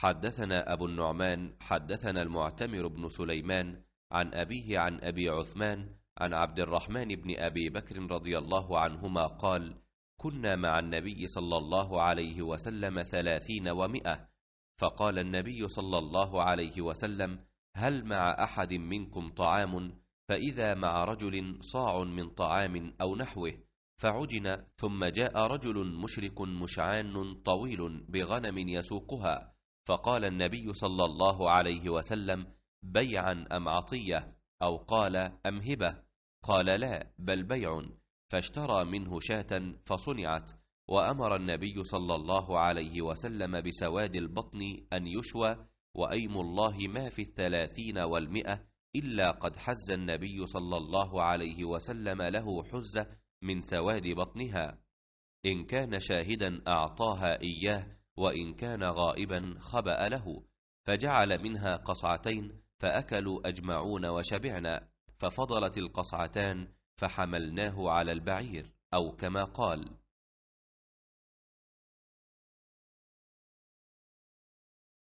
حدثنا أبو النعمان حدثنا المعتمر بن سليمان عن أبيه عن أبي عثمان عن عبد الرحمن بن أبي بكر رضي الله عنهما قال كنا مع النبي صلى الله عليه وسلم ثلاثين ومئة فقال النبي صلى الله عليه وسلم هل مع أحد منكم طعام فإذا مع رجل صاع من طعام أو نحوه فعجن ثم جاء رجل مشرك مشعان طويل بغنم يسوقها فقال النبي صلى الله عليه وسلم بيعا أم عطية أو قال أم هبة قال لا بل بيع فاشترى منه شاة فصنعت وأمر النبي صلى الله عليه وسلم بسواد البطن أن يشوى وأيم الله ما في الثلاثين والمئة إلا قد حز النبي صلى الله عليه وسلم له حزة من سواد بطنها إن كان شاهدا أعطاها إياه وإن كان غائبا خبأ له فجعل منها قصعتين فأكلوا أجمعون وشبعنا ففضلت القصعتان فحملناه على البعير أو كما قال